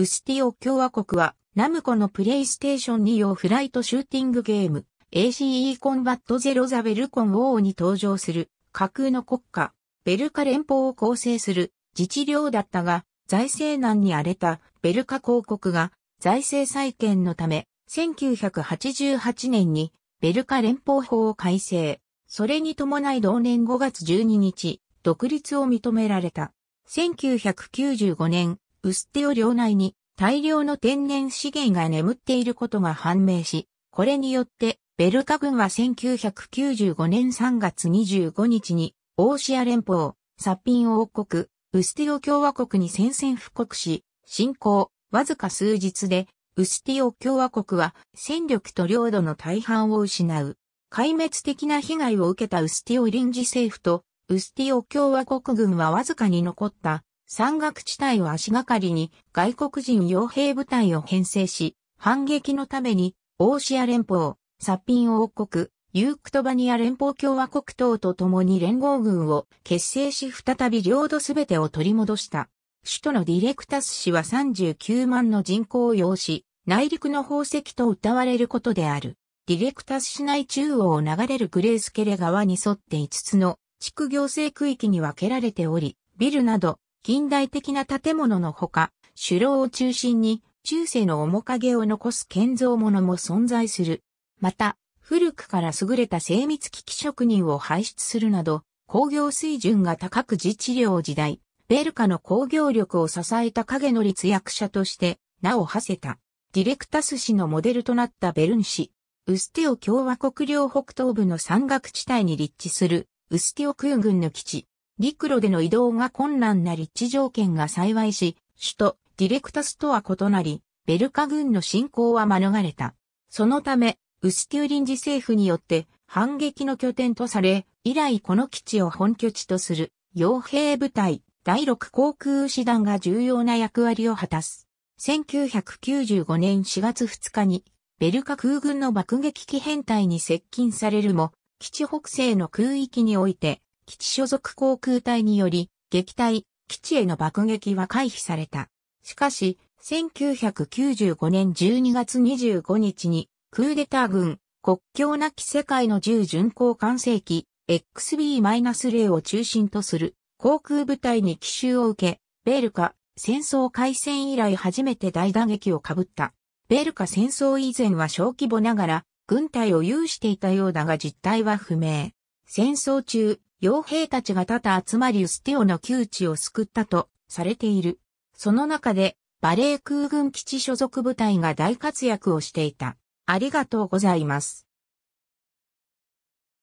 ウスティオ共和国は、ナムコのプレイステーション2用フライトシューティングゲーム、ACE コンバットゼロザベルコン王に登場する架空の国家、ベルカ連邦を構成する自治領だったが、財政難に荒れたベルカ公国が財政再建のため、1988年にベルカ連邦法を改正。それに伴い同年5月12日、独立を認められた。1995年、ウステオ領内に大量の天然資源が眠っていることが判明し、これによってベルカ軍は1995年3月25日にオーシア連邦、サピン王国、ウスティオ共和国に宣戦布告し、侵攻、わずか数日で、ウスティオ共和国は戦力と領土の大半を失う。壊滅的な被害を受けたウスティオ臨時政府と、ウスティオ共和国軍はわずかに残った山岳地帯を足がかりに外国人傭兵部隊を編成し、反撃のために、オーシア連邦、サッピン王国、ユークトバニア連邦共和国等と共に連合軍を結成し再び領土すべてを取り戻した。首都のディレクタス市は39万の人口を要し、内陸の宝石と謳われることである。ディレクタス市内中央を流れるグレースケレ川に沿って5つの地区行政区域に分けられており、ビルなど近代的な建物のほか、首楼を中心に中世の面影を残す建造物も存在する。また、古くから優れた精密機器職人を輩出するなど、工業水準が高く自治領時代、ベルカの工業力を支えた影の立役者として名を馳せた。ディレクタス氏のモデルとなったベルン氏、ウステオ共和国領北東部の山岳地帯に立地するウステオ空軍の基地、陸路での移動が困難な立地条件が幸いし、首都ディレクタスとは異なり、ベルカ軍の侵攻は免れた。そのため、ウスキューリンジ政府によって反撃の拠点とされ、以来この基地を本拠地とする傭兵部隊第6航空師団が重要な役割を果たす。1995年4月2日にベルカ空軍の爆撃機編隊に接近されるも、基地北西の空域において基地所属航空隊により、撃退、基地への爆撃は回避された。しかし、1995年12月25日に、クーデター軍、国境なき世界の銃巡航艦艇機、XB-0 を中心とする航空部隊に奇襲を受け、ベルカ戦争開戦以来初めて大打撃をかぶった。ベルカ戦争以前は小規模ながら軍隊を有していたようだが実態は不明。戦争中、傭兵たちが多々集まりユステオの窮地を救ったとされている。その中で、バレー空軍基地所属部隊が大活躍をしていた。ありがとうございます。